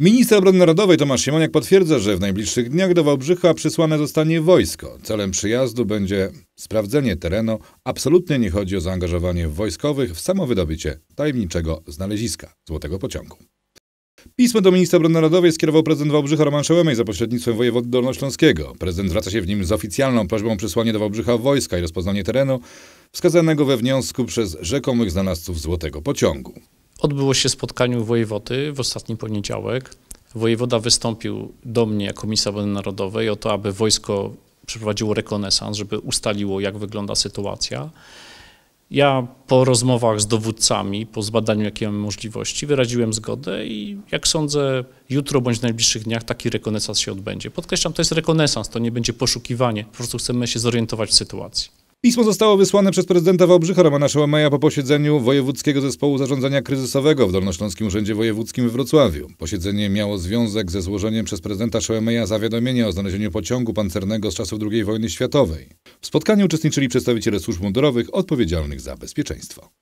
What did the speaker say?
Minister Obrony Narodowej Tomasz Siemoniak potwierdza, że w najbliższych dniach do Wałbrzycha przysłane zostanie wojsko. Celem przyjazdu będzie sprawdzenie terenu. Absolutnie nie chodzi o zaangażowanie wojskowych w samo wydobycie tajemniczego znaleziska złotego pociągu. Pismo do ministra obrony narodowej skierował prezydent Wałbrzycha Roman Szełemej za pośrednictwem wojewody dolnośląskiego. Prezydent zwraca się w nim z oficjalną prośbą o przysłanie do Wałbrzycha wojska i rozpoznanie terenu wskazanego we wniosku przez rzekomych znalazców złotego pociągu. Odbyło się spotkanie wojewody w ostatni poniedziałek. Wojewoda wystąpił do mnie jako misja obrony narodowej o to, aby wojsko przeprowadziło rekonesans, żeby ustaliło, jak wygląda sytuacja. Ja po rozmowach z dowódcami, po zbadaniu, jakie mamy możliwości, wyraziłem zgodę i jak sądzę, jutro bądź w najbliższych dniach taki rekonesans się odbędzie. Podkreślam, to jest rekonesans, to nie będzie poszukiwanie. Po prostu chcemy się zorientować w sytuacji. Pismo zostało wysłane przez prezydenta Wałbrzycha Romana Szołamaja po posiedzeniu Wojewódzkiego Zespołu Zarządzania Kryzysowego w Dolnośląskim Urzędzie Wojewódzkim w Wrocławiu. Posiedzenie miało związek ze złożeniem przez prezydenta Szołamaja zawiadomienia o znalezieniu pociągu pancernego z czasów II wojny światowej. W spotkaniu uczestniczyli przedstawiciele służb mundurowych odpowiedzialnych za bezpieczeństwo.